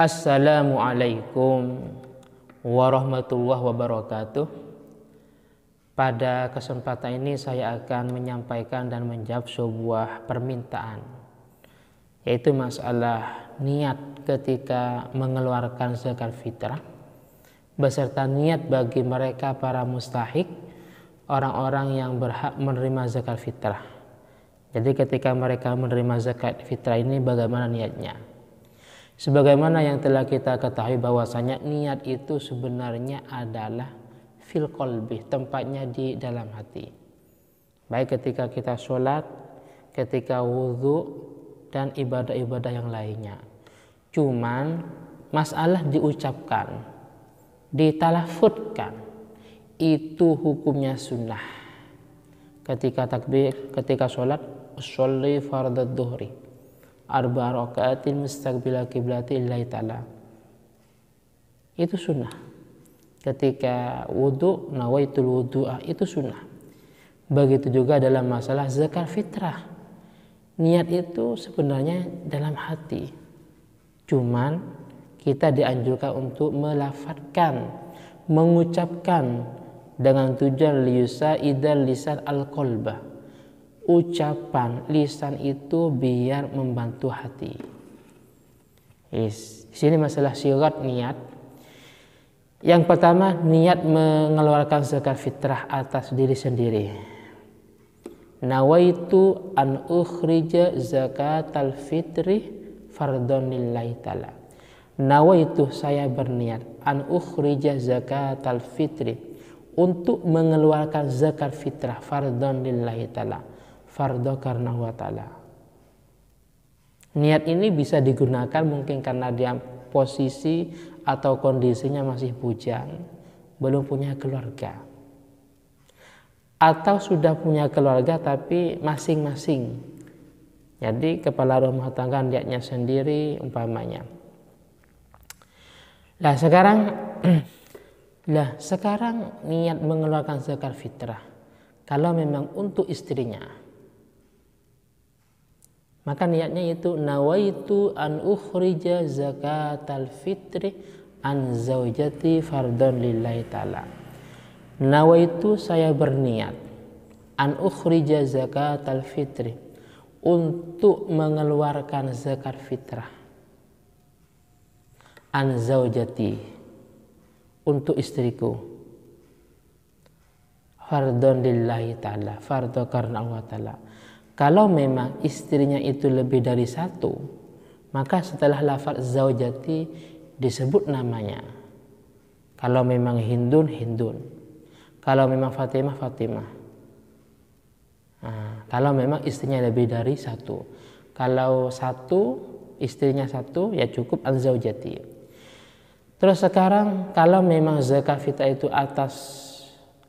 Assalamualaikum warahmatullahi wabarakatuh. Pada kesempatan ini saya akan menyampaikan dan menjawab sebuah permintaan yaitu masalah niat ketika mengeluarkan zakat fitrah beserta niat bagi mereka para mustahik orang-orang yang berhak menerima zakat fitrah. Jadi ketika mereka menerima zakat fitrah ini bagaimana niatnya? Sebagaimana yang telah kita ketahui bahwasanya niat itu sebenarnya adalah fil qalbi, tempatnya di dalam hati. Baik ketika kita sholat, ketika wudhu, dan ibadah-ibadah yang lainnya. Cuman masalah diucapkan, ditalafutkan, itu hukumnya sunnah. Ketika takbir, ketika sholat, sholli fardad duhri arba rakaatin mustaqbila kiblati lillahi ta'ala itu sunnah ketika wudhu nawaitul wudhu'ah itu sunnah begitu juga dalam masalah zakat fitrah niat itu sebenarnya dalam hati cuman kita dianjurkan untuk melafatkan mengucapkan dengan tujuan liyusa idal lisan al-qalbah ucapan lisan itu biar membantu hati. Di Sini masalah syarat niat. Yang pertama niat mengeluarkan zakat fitrah atas diri sendiri. Nawaitu an ukhrija zakat al fitri fardhon tala. taala. Nawaitu saya berniat an ukhrija zakat al fitri untuk mengeluarkan zakat fitrah fardhon lillahi taala fardho karena wa ta'ala. Niat ini bisa digunakan mungkin karena dia posisi atau kondisinya masih bujang, belum punya keluarga. Atau sudah punya keluarga tapi masing-masing. Jadi kepala rumah tangga niatnya sendiri umpamanya. Lah sekarang lah sekarang niat mengeluarkan zakat fitrah kalau memang untuk istrinya maka niatnya itu nawaitu an ukhrija zakatal fitri an zaujati fardon lillahi taala. Nawaitu saya berniat an ukhrija zakatal fitri untuk mengeluarkan zakat fitrah an zaujati untuk istriku fardon lillahi taala fardhu karena Allah taala kalau memang istrinya itu lebih dari satu, maka setelah lafaz zaujati disebut namanya. Kalau memang Hindun, Hindun. Kalau memang Fatimah, Fatimah. Nah, kalau memang istrinya lebih dari satu. Kalau satu, istrinya satu, ya cukup anzaujati. Terus sekarang kalau memang zakat fitrah itu atas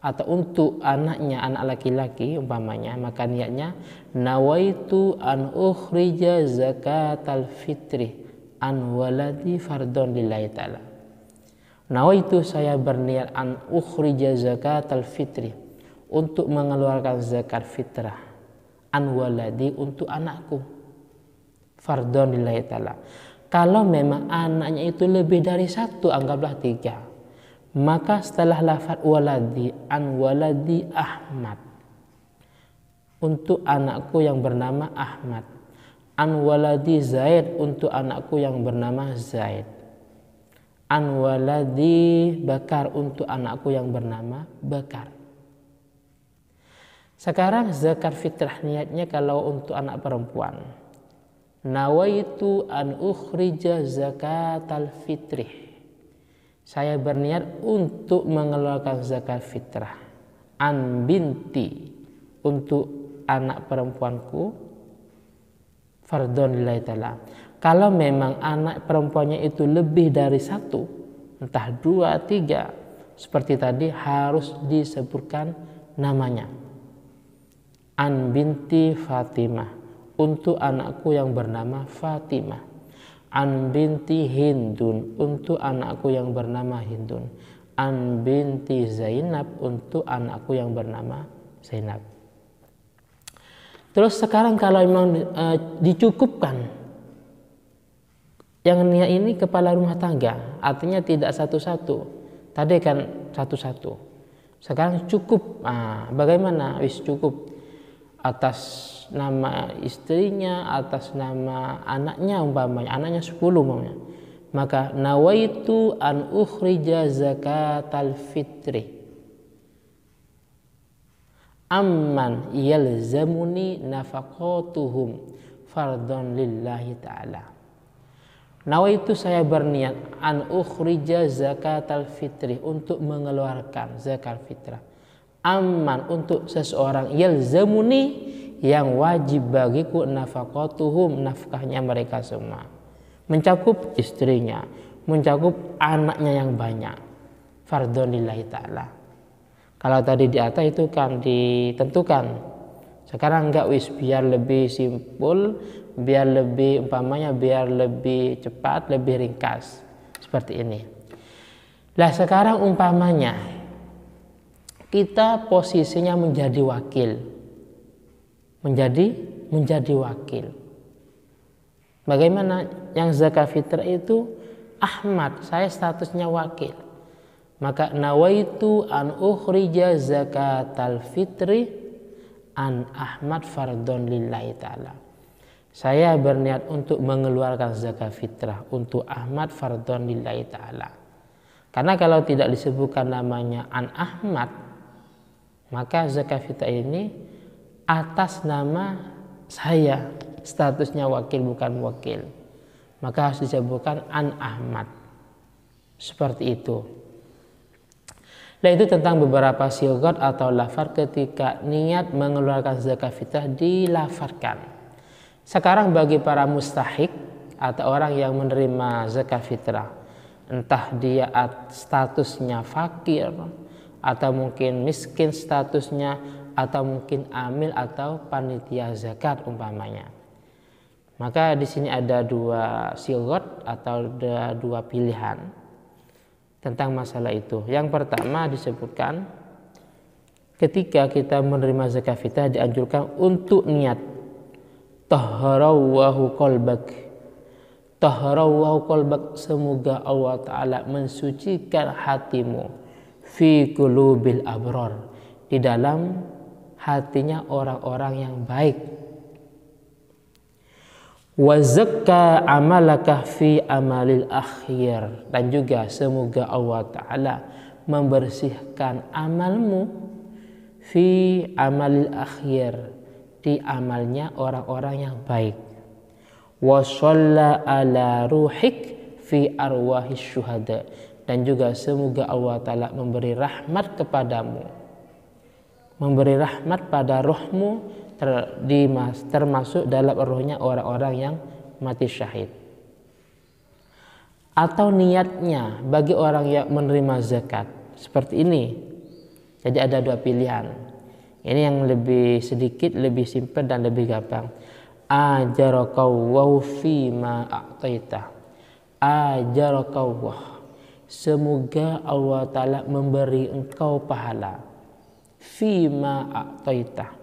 atau untuk anaknya anak laki-laki umpamanya maka niatnya nawaitu an ukhrija zakatal fitri an waladi fardon lillahi taala nawaitu saya berniat an ukhrija zakatal fitri untuk mengeluarkan zakat fitrah an waladi untuk anakku fardon lillahi taala kalau memang anaknya itu lebih dari satu anggaplah tiga maka setelah lafat waladi an waladi Ahmad untuk anakku yang bernama Ahmad an waladi Zaid untuk anakku yang bernama Zaid an waladi Bakar untuk anakku yang bernama Bakar sekarang zakat fitrah niatnya kalau untuk anak perempuan nawaitu an ukhrija zakatal fitrih saya berniat untuk mengeluarkan zakat fitrah an binti untuk anak perempuanku fardon lillahi ta'ala kalau memang anak perempuannya itu lebih dari satu entah dua tiga seperti tadi harus disebutkan namanya an binti Fatimah untuk anakku yang bernama Fatimah an binti Hindun untuk anakku yang bernama Hindun an binti Zainab untuk anakku yang bernama Zainab terus sekarang kalau memang e, dicukupkan yang nia ini kepala rumah tangga artinya tidak satu-satu tadi kan satu-satu sekarang cukup nah, bagaimana wis cukup atas nama istrinya, atas nama anaknya umpamanya, anaknya 10 umpamanya. Maka nawaitu an ukhrija zakatal fitri. Amman yalzamuni nafaqatuhum fardhon lillahi ta'ala. Nawaitu saya berniat an ukhrija zakatal fitri untuk mengeluarkan zakat fitrah aman untuk seseorang yalzamuni yang wajib bagiku nafaqatuhum nafkahnya mereka semua mencakup istrinya mencakup anaknya yang banyak fardhonillahi taala kalau tadi di atas itu kan ditentukan sekarang enggak wis biar lebih simpul biar lebih umpamanya biar lebih cepat lebih ringkas seperti ini lah sekarang umpamanya kita posisinya menjadi wakil. Menjadi menjadi wakil. Bagaimana yang zakat fitrah itu Ahmad, saya statusnya wakil. Maka nawaitu an ukhrija zakatal fitri an Ahmad fardon lillahi ta'ala. Saya berniat untuk mengeluarkan zakat fitrah untuk Ahmad fardon lillahi ta'ala. Karena kalau tidak disebutkan namanya an Ahmad, maka zakat fitrah ini atas nama saya statusnya wakil bukan wakil maka harus disebutkan an Ahmad seperti itu Nah itu tentang beberapa siogot atau lafar ketika niat mengeluarkan zakat fitrah dilafarkan. Sekarang bagi para mustahik atau orang yang menerima zakat fitrah, entah dia statusnya fakir, atau mungkin miskin statusnya atau mungkin amil atau panitia zakat umpamanya. Maka di sini ada dua silgot atau ada dua pilihan tentang masalah itu. Yang pertama disebutkan ketika kita menerima zakat fitrah dianjurkan untuk niat tahrawahu kolbak tahrawahu kolbak semoga Allah taala mensucikan hatimu fi qulubil abror di dalam hatinya orang-orang yang baik wa zakka amalaka fi amalil akhir dan juga semoga Allah taala membersihkan amalmu fi amalil akhir di amalnya orang-orang yang baik wa ala ruhik fi arwahis syuhada dan juga semoga Allah Ta'ala memberi rahmat kepadamu memberi rahmat pada rohmu termasuk dalam rohnya orang-orang yang mati syahid atau niatnya bagi orang yang menerima zakat seperti ini jadi ada dua pilihan ini yang lebih sedikit lebih simpel dan lebih gampang ajarakawwahu fima a'taita ajarakawwahu Semoga Allah Ta'ala memberi engkau pahala. Fima a'toita.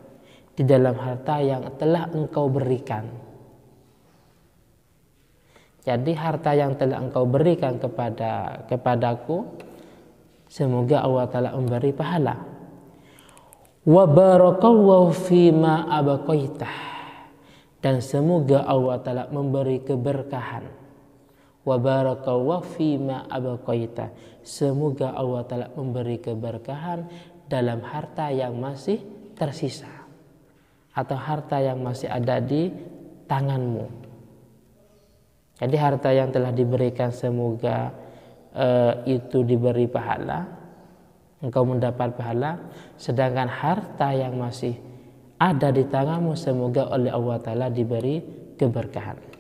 Di dalam harta yang telah engkau berikan. Jadi harta yang telah engkau berikan kepada kepadaku, semoga Allah Ta'ala memberi pahala. Wa barakallahu fima abaqaitah. Dan semoga Allah Ta'ala memberi keberkahan wa baraka wa fima abaqaita. Semoga Allah taala memberi keberkahan dalam harta yang masih tersisa atau harta yang masih ada di tanganmu. Jadi harta yang telah diberikan semoga e, itu diberi pahala, engkau mendapat pahala, sedangkan harta yang masih ada di tanganmu semoga oleh Allah taala diberi keberkahan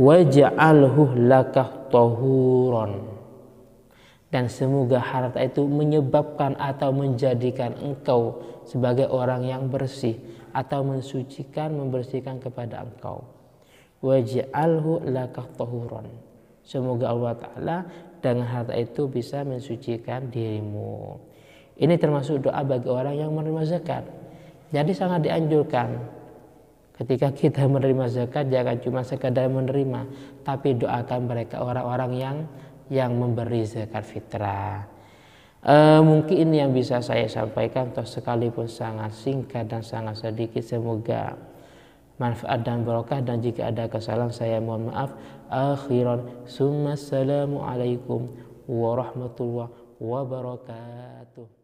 waj'alhu lakah tahuran dan semoga harta itu menyebabkan atau menjadikan engkau sebagai orang yang bersih atau mensucikan membersihkan kepada engkau waj'alhu lakah tahuran semoga Allah Ta'ala dengan harta itu bisa mensucikan dirimu ini termasuk doa bagi orang yang menerima zakat jadi sangat dianjurkan Ketika kita menerima zakat jangan cuma sekadar menerima, tapi doakan mereka orang-orang yang yang memberi zakat fitrah. E, mungkin ini yang bisa saya sampaikan, toh sekalipun sangat singkat dan sangat sedikit, semoga manfaat dan barokah dan jika ada kesalahan saya mohon maaf. Akhiran, summa assalamualaikum warahmatullahi wabarakatuh.